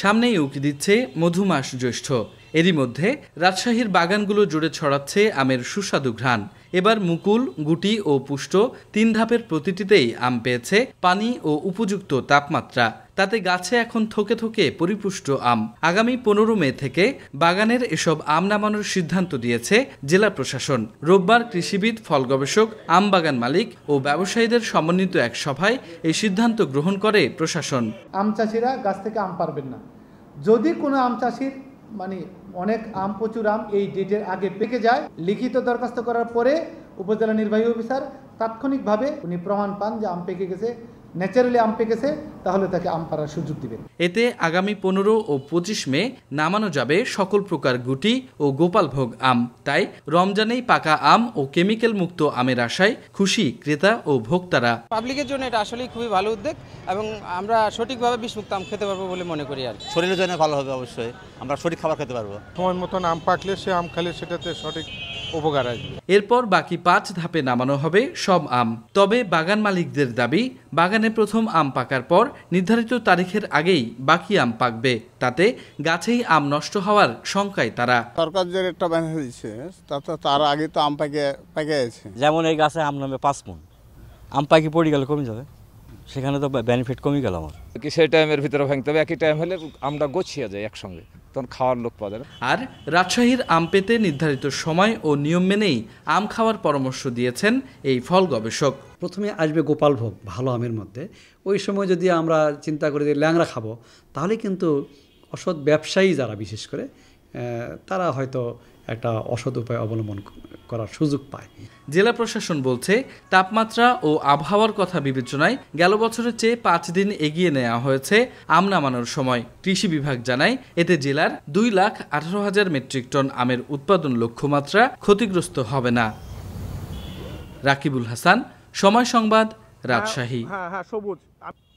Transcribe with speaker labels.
Speaker 1: সামনেই উকি দিচ্ছে মধুমাস জ্যৈষ্ঠ এরই মধ্যে রাজশাহীর বাগানগুলো জুড়ে ছড়াচ্ছে আমের সুস্বাদু ঘ্রাণ এবার মুকুল গুটি ও পুষ্ট তিন ধাপের প্রতিটিতেই আম পেয়েছে পানি ও উপযুক্ত তাপমাত্রা তাতে গাছে এখন থকে থকে পরিপুষ্ট আম আগামী পনেরো মে থেকে বাগানের এসব আম নামানোর সিদ্ধান্ত দিয়েছে জেলা প্রশাসন রোববার কৃষিবিদ ফল গবেষক আম বাগান মালিক ও ব্যবসায়ীদের সমন্বিত এক সভায় এই সিদ্ধান্ত গ্রহণ করে প্রশাসন
Speaker 2: আম চাষিরা গাছ থেকে আম পারবেন না যদি কোনো আম চাষির মানে অনেক আম প্রচুর আম এই ডেটের আগে পেকে যায় লিখিত দরখাস্ত করার পরে উপজেলা নির্বাহী অফিসার তাৎক্ষণিকভাবে উনি প্রমাণ পান যে আম পেকে গেছে ন্যাচারালি আম পেকেছে তাহলে তাকে আম পাড়ার সুযোগ দিবেন
Speaker 1: এতে আগামী পনেরো ও পঁচিশ মে নামানো যাবে সকল প্রকার গুটি ও গোপালভোগ আম তাই রমজানেই পাকা আম ও কেমিক্যাল মুক্ত আমের আশায় খুশি ক্রেতা ও ভোক্তারা পাবলিকের জন্য এটা আসলেই খুবই ভালো উদ্যোগ এবং আমরা সঠিকভাবে বিষমুক্ত আম খেতে পারবো বলে মনে করি আর শরীরের জন্য ভালো হবে অবশ্যই আমরা সঠিক খাবার খেতে পারবো সময় মতন আম
Speaker 2: পাকলে সে আম খেলে সেটাতে সঠিক
Speaker 1: উপকার আসবে এরপর বাকি পাঁচ ধাপে নামানো হবে সব আম তবে বাগান মালিকদের দাবি বাগানে প্রথম আম পাকার পর নির্ধারিত তারিখের আগেই বাকি আম পাকবে তাতে গাছেই আম নষ্ট হওয়ার শঙ্কায় তারা সরকার যে একটা ব্যানার দিচ্ছে তার আগে তো আম পাকে পাকে আছে যেমন এই গাছে আম নামে পাঁচ মন আম পাকি পড়ে গেল কমে যাবে সেখানে তো বেনিফিট কমে গেল আমার কি সেই টাইমের ভিতরে ভাঙতে হবে একই টাইম হলে আমরা গোছিয়ে যাই একসঙ্গে তখন খাওয়ার লোক পাওয়া যাবে আর রাজশাহীর আম পেতে নির্ধারিত সময় ও নিয়ম মেনেই আম খাওয়ার পরামর্শ দিয়েছেন এই ফল গবেষক প্রথমে আসবে গোপালভোগ ভালো আমের মধ্যে
Speaker 2: ওই সময় যদি আমরা চিন্তা করে
Speaker 1: যে ল্যাংড়া খাবো তাহলে কিন্তু অসৎ ব্যবসায়ী যারা বিশেষ করে তারা
Speaker 2: হয়তো একটা অসৎ উপায় অবলম্বন করার সুযোগ পায়
Speaker 1: জেলা প্রশাসন বলছে তাপমাত্রা ও আবহাওয়ার কথা বিবেচনায় গেল বছরের চেয়ে পাঁচ দিন এগিয়ে নেওয়া হয়েছে আম নামানোর সময় কৃষি বিভাগ জানায় এতে জেলার দুই লাখ আঠারো হাজার মেট্রিক টন আমের উৎপাদন লক্ষ্যমাত্রা ক্ষতিগ্রস্ত হবে না রাকিবুল হাসান সময় সংবাদ রাজশাহী
Speaker 2: হ্যাঁ হ্যাঁ সবুজ